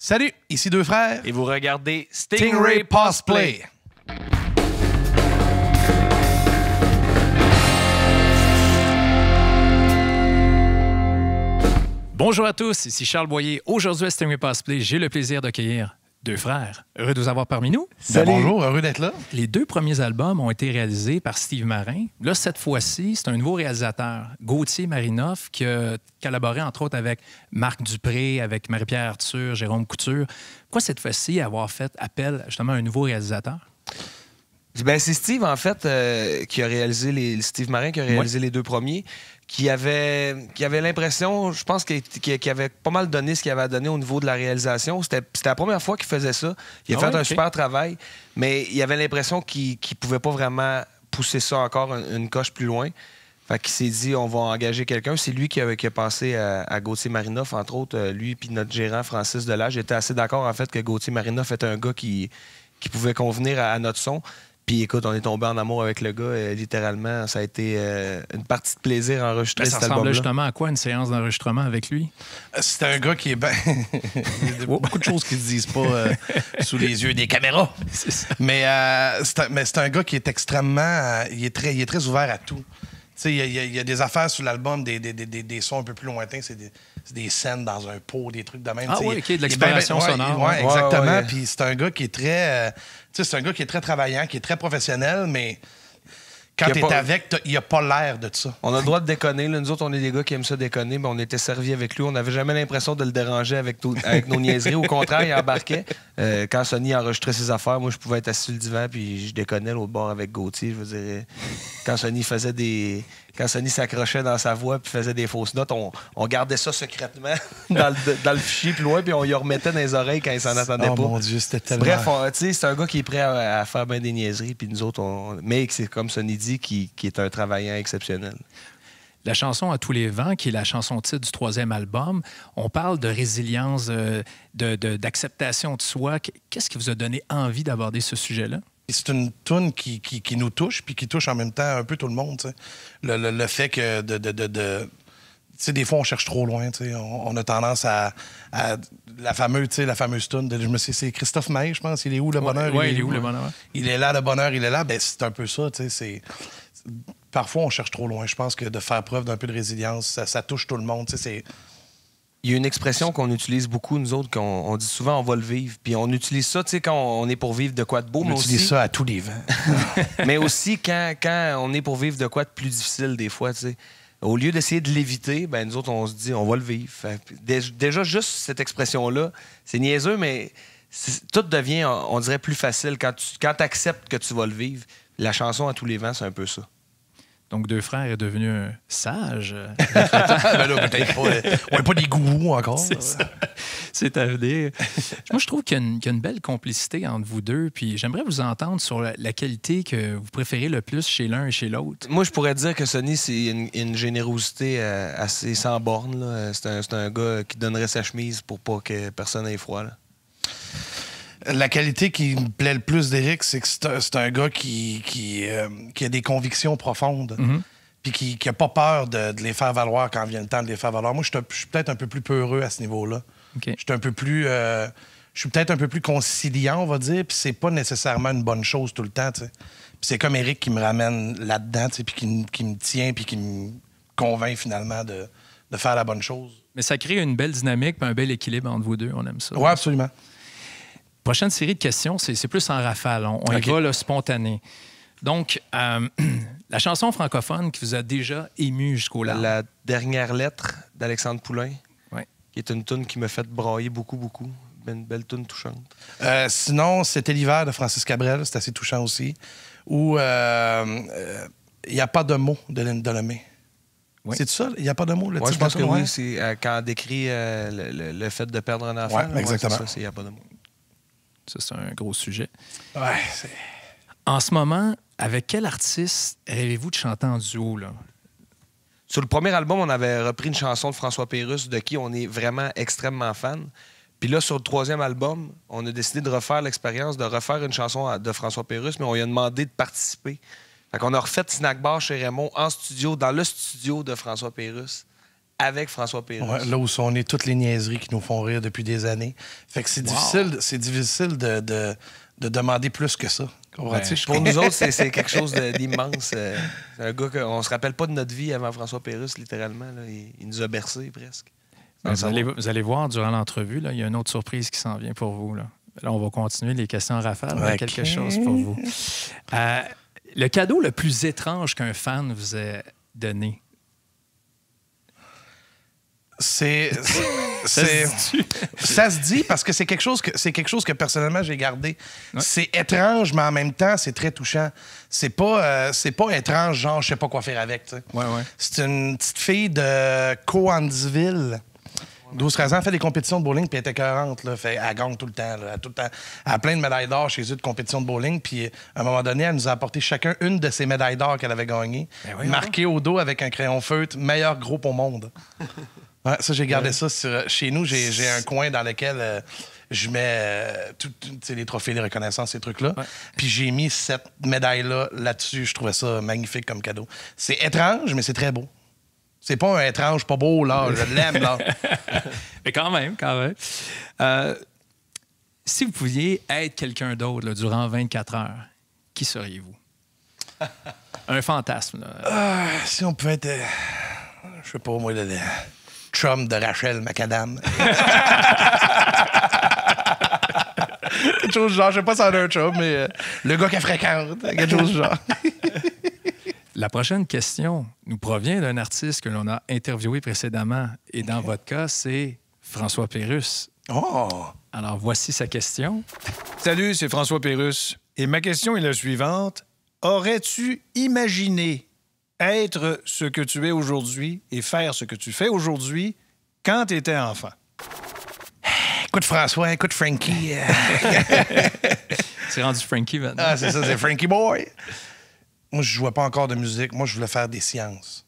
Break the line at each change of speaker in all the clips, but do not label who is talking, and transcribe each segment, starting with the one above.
Salut, ici deux frères. Et vous regardez Stingray, Pass Play.
Bonjour à tous, ici Charles Boyer. Aujourd'hui à Stingray Postplay, Play, j'ai le plaisir d'accueillir deux frères. Heureux de vous avoir parmi nous. Ben, bonjour, heureux d'être là. Les deux premiers albums ont été réalisés par Steve Marin. Là, cette fois-ci, c'est un nouveau réalisateur, Gauthier Marinoff, qui a collaboré entre autres avec Marc Dupré, avec Marie-Pierre Arthur, Jérôme Couture. Pourquoi cette fois-ci avoir fait appel justement à un nouveau réalisateur?
Ben, c'est Steve, en fait, euh, qui a réalisé les. Steve Marin qui a réalisé les deux premiers, qui avait, qui avait l'impression, je pense, qu'il avait pas mal donné ce qu'il avait à donner au niveau de la réalisation. C'était la première fois qu'il faisait ça. Il a ah fait un super travail, mais il avait l'impression qu'il pouvait pas vraiment pousser ça encore une, coche plus loin. Fait qu'il s'est dit, on va engager quelqu'un. C'est lui qui a, pensé à, Gauthier Marinoff, entre autres. Euh, lui puis notre gérant, Francis Delage, j'étais assez d'accord, en fait, que Gauthier Marinoff était un gars qui, qui pouvait convenir à notre son. Puis écoute, on est tombé en amour avec le gars, et euh, littéralement. Ça a été euh, une partie de plaisir à enregistrer
ben, ça ressemble justement à quoi une séance d'enregistrement avec lui? C'est un gars qui est bien. Il y a beaucoup de choses qu'il ne se disent pas
sous les yeux des caméras. Mais c'est un, un, gars qui est extrêmement. Euh, il, est très, il est très ouvert à tout il y, a des affaires sur l'album, des, des, sons un peu plus lointains, c'est des, scènes dans un pot, des trucs de même. Ah oui, de l'exploration sonore. exactement. Puis c'est un gars qui est très... Euh, c'est un gars qui est très travaillant, qui est très
professionnel, mais
quand t'es avec, il n'y a pas l'air de ça.
On a le droit de déconner. Nous autres, on est des gars qui aiment ça déconner, mais on était servis avec lui. On n'avait jamais l'impression de le déranger avec, nos niaiseries. Au contraire, il embarquait. Euh, quand Sonny enregistrait ses affaires, moi, je pouvais être assis sur le divan, puis je déconnais l'autre bord avec Gauthier. Je veux dire, quand Sonny faisait des. Quand Sony s'accrochait dans sa voix puis faisait des fausses notes, on, gardait ça secrètement dans, le, fichier plus loin, puis on y remettait dans les oreilles quand il s'en attendait oh pas. mon Dieu, c'était tellement... Bref, c'est un gars qui est prêt à, faire bien des niaiseries,
puis nous autres, on... mais c'est comme Sonny dit, qui, est un travaillant exceptionnel. La chanson À tous les vents, qui est la chanson titre du troisième album, on parle de résilience, euh, d'acceptation de, soi. Qu'est-ce qui vous a donné envie d'aborder ce sujet-là? c'est une tune qui, qui, nous touche, puis qui touche en même temps un peu tout le monde.
Le, le, fait que de, de des fois, on cherche trop loin. On, on, a tendance à, la fameuse, la fameuse tune. Je me sais, c'est Christophe May, je pense. Il est où le bonheur Oui, il, est où, le bonheur Il est là le bonheur, il est là. Ben, c'est un peu ça. C'est parfois on cherche trop loin. Je pense que de faire preuve d'un peu de
résilience, ça, touche tout le monde. c'est il y a une expression qu'on utilise beaucoup, nous autres, qu'on dit souvent on va le vivre. Puis on utilise ça, quand on est pour vivre de quoi de beau. On utilise ça à tous les vents. mais aussi quand, quand on est pour vivre de quoi de plus difficile, des fois, tu au lieu d'essayer de l'éviter, ben, nous autres, on se dit, on va le vivre. déjà, juste cette expression-là, c'est niaiseux, mais tout devient, on, dirait, plus facile quand tu quand acceptes que tu vas le
vivre. La chanson à tous les vents, c'est un peu ça. Donc, deux frères est devenu un sage. On ben euh, pas. des gourous encore. C'est à venir. Moi, je trouve qu'il y, a une belle complicité entre vous deux. Puis j'aimerais vous entendre sur la, qualité que vous préférez le plus chez l'un et chez l'autre. Moi, je pourrais dire que Sonny, c'est une, générosité
euh, assez sans borne. C'est un, un, gars qui donnerait sa chemise pour pas que personne ait froid la qualité qui me plaît le plus d'Eric, c'est que c'est un, gars
qui, qui, euh, a des convictions profondes. Mhm. Puis qui n'a pas peur de, les faire valoir quand vient le temps de les faire valoir. Moi, je suis peut-être un peu plus peureux à ce niveau-là. Je suis un peu plus. Euh, je suis peut-être un peu plus conciliant, on va dire, puis c'est pas nécessairement une bonne chose tout le temps, c'est comme Eric qui me ramène là-dedans, puis qui, me tient, puis qui me convainc finalement de, faire la bonne chose.
Mais ça crée une belle dynamique, un bel équilibre entre vous deux, on aime ça. Oui, absolument. Prochaine série de questions, c'est plus en rafale. On, y va là, spontané. Donc, euh, la chanson francophone qui vous a déjà ému jusqu'au larmes. La dernière lettre d'Alexandre Poulain, qui est une tune qui me fait brailler beaucoup, beaucoup.
Une belle tune touchante.
Euh, sinon, c'était l'hiver de Francis Cabrel, c'est assez touchant aussi. Où euh, il n'y a pas de mots de Lynn Dolomé.
Oui. C'est
ça? Il n'y a pas de mots? Le je pense que oui,
c'est quand on décrit le, fait de perdre un enfant. Ouais, exactement. Il n'y a pas de mots.
Ça, c'est un gros sujet. en ce moment, avec quel artiste rêvez-vous de chanter en duo? Sur le premier
album, on avait repris une chanson de François Pérus, de qui on est vraiment extrêmement fan. Puis là, sur le troisième album, on a décidé de refaire l'expérience, de refaire une chanson de François Pérus, mais on lui a demandé de participer. Fait qu'on a refait Snack Bar chez Raymond en studio, dans le studio de François Pérus avec François Pérus. là où
sont nées toutes les niaiseries qui nous font rire depuis des années. Fait que c'est difficile, c'est difficile de, de, demander plus que ça. Pour nous
autres, c'est quelque chose d'immense. Euh, un gars qu'on se rappelle pas de notre vie avant François Pérus, littéralement. Il, nous a bercés presque. Ben, vous,
allez, voir durant l'entrevue, il y a une autre surprise qui s'en vient pour vous. Là. on va continuer les questions rafales. Il y a quelque chose pour vous. Euh, le cadeau le plus étrange qu'un fan vous ait donné, c'est. ça se dit
parce que c'est quelque chose que c'est quelque chose que personnellement j'ai gardé. C'est étrange, mais en même temps, c'est très touchant. C'est pas, euh, c'est pas étrange, genre je sais pas quoi faire avec. C'est une petite fille de Coansville. 12-13 ans, fait des compétitions de bowling, puis elle était 40. Là, fait, elle gagne tout le temps. tout le temps. Elle a plein de médailles d'or chez eux de compétitions de bowling. Puis à un moment donné, elle nous a apporté chacun une de ces médailles d'or qu'elle avait gagnées, ben marquée au dos avec un crayon feutre, meilleur groupe au monde. Ouais, ça, j'ai gardé ça euh, chez nous. J'ai un coin dans lequel euh, je mets euh, les trophées, les reconnaissances, ces trucs-là. Puis j'ai mis cette médaille-là là-dessus. Je trouvais ça magnifique comme cadeau. C'est étrange, mais c'est très beau. C'est
pas un étrange, pas beau, là. Je l'aime, là. mais quand même, quand même. si vous pouviez être quelqu'un d'autre durant 24 heures, qui seriez-vous? un fantasme, là. Ah, si on pouvait être.
je sais pas, moi, le. là chum de Rachel McAdam. quelque chose du genre. Je sais pas si a un chum, mais euh, le gars qu'elle fréquente, quelque chose du genre.
La prochaine question nous provient d'un artiste que l'on a interviewé précédemment. Et dans votre cas, c'est François Pérus. Oh! Alors, voici sa question. Salut, c'est François Pérus. Et ma question est la suivante. Aurais-tu imaginé être ce que tu es aujourd'hui
et faire ce que tu fais aujourd'hui quand tu étais enfant? Écoute François, écoute Frankie.
c'est rendu Frankie maintenant. Ah, c'est ça, c'est Frankie
Boy. Moi, je jouais pas encore de musique. Moi, je voulais faire des sciences.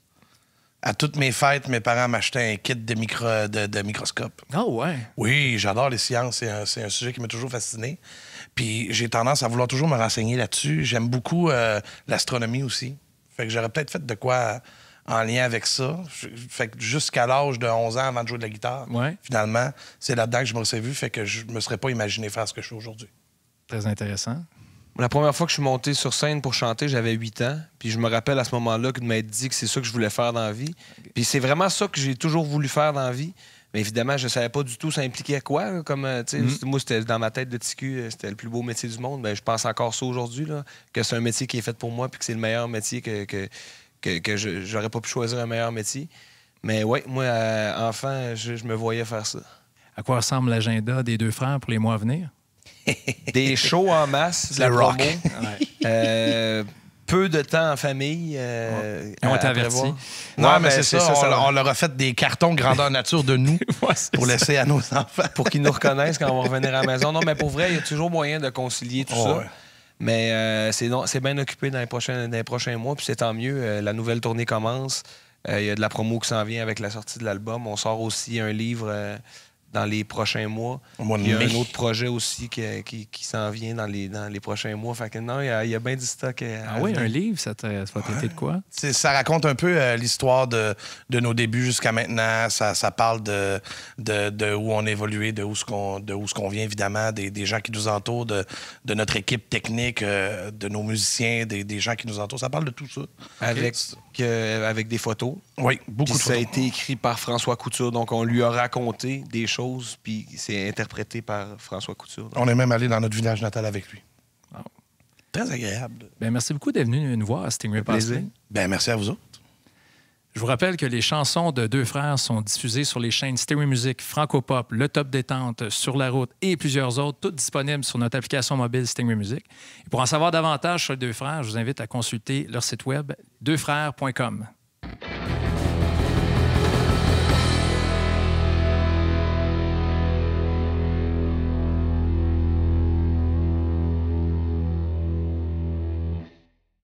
À toutes mes fêtes, mes parents m'achetaient un kit de, micro, de, microscope. Ah, ouais? Oui, j'adore les sciences. C'est un, sujet qui m'a toujours fasciné. Puis j'ai tendance à vouloir toujours me renseigner là-dessus. J'aime beaucoup euh, l'astronomie aussi. Fait que j'aurais peut-être fait de quoi en lien avec ça. Fait que jusqu'à l'âge de 11 ans avant de jouer de la guitare, finalement, c'est là-dedans que je me suis vu. Fait que je me serais pas imaginé faire ce que je fais aujourd'hui.
Très intéressant. La première fois que je suis monté sur scène pour chanter, j'avais 8 ans. Puis je me rappelle à ce moment-là que m'a dit que c'est ça que je voulais faire dans la vie. Puis c'est vraiment ça que j'ai toujours voulu faire dans la vie. Mais évidemment, je ne savais pas du tout ça impliquait quoi. Comme, euh, mm-hmm. Moi, c'était dans ma tête de TQ, euh, c'était le plus beau métier du monde. mais ben, je pense encore ça aujourd'hui, que c'est un métier qui est fait pour moi puis que c'est le meilleur métier que, que, que, j'aurais pas pu choisir un meilleur métier. Mais oui, moi, enfin, euh, enfant, je, me voyais faire ça.
À quoi ressemble l'agenda des deux frères pour les mois à venir? des shows en masse. De la rock. peu de temps en famille. Euh, on avertis. Non, mais, c'est ça.
on, leur a fait des cartons grandeur nature de nous pour laisser à nos enfants. Pour qu'ils nous reconnaissent quand on va revenir à la maison. Non, mais pour vrai, il y a toujours moyen de concilier tout oh, ça. Mais euh, c'est bien occupé dans les prochains, mois, puis c'est tant mieux. Euh, la nouvelle tournée commence. Il y a de la promo qui s'en vient avec la sortie de l'album. On sort aussi un livre dans les prochains mois. il y a un autre projet aussi qui, qui, qui s'en vient dans les, dans les prochains mois. Fait il y a, a bien du
stock. Euh, ah oui, un livre, ça, va de quoi?
ça raconte un peu euh, l'histoire de, de, nos débuts jusqu'à maintenant. Ça, ça parle de, de, de, où on évoluait, de où ce qu'on, de où ce qu'on vient, évidemment, des, des, gens qui nous entourent, de, de notre équipe technique, euh, de nos musiciens,
des, des, gens qui nous entourent. Ça parle de tout ça. Avec, avec des photos. Oui, beaucoup de ça Ça a été écrit par François Couture, donc on lui a raconté des choses puis c'est interprété par François Couture. On est
même allé dans notre village natal avec lui. Très agréable.
Ben, merci beaucoup d'être venu nous voir à Stingray ben, merci à vous autres. Je vous rappelle que les chansons de Deux Frères sont diffusées sur les chaînes Stingray Music, Francopop, Le Top Détente, Sur la Route et plusieurs autres, toutes disponibles sur notre application mobile Stingray Music. pour en savoir davantage sur les Deux Frères, je vous invite à consulter leur site web, deuxfrères.com.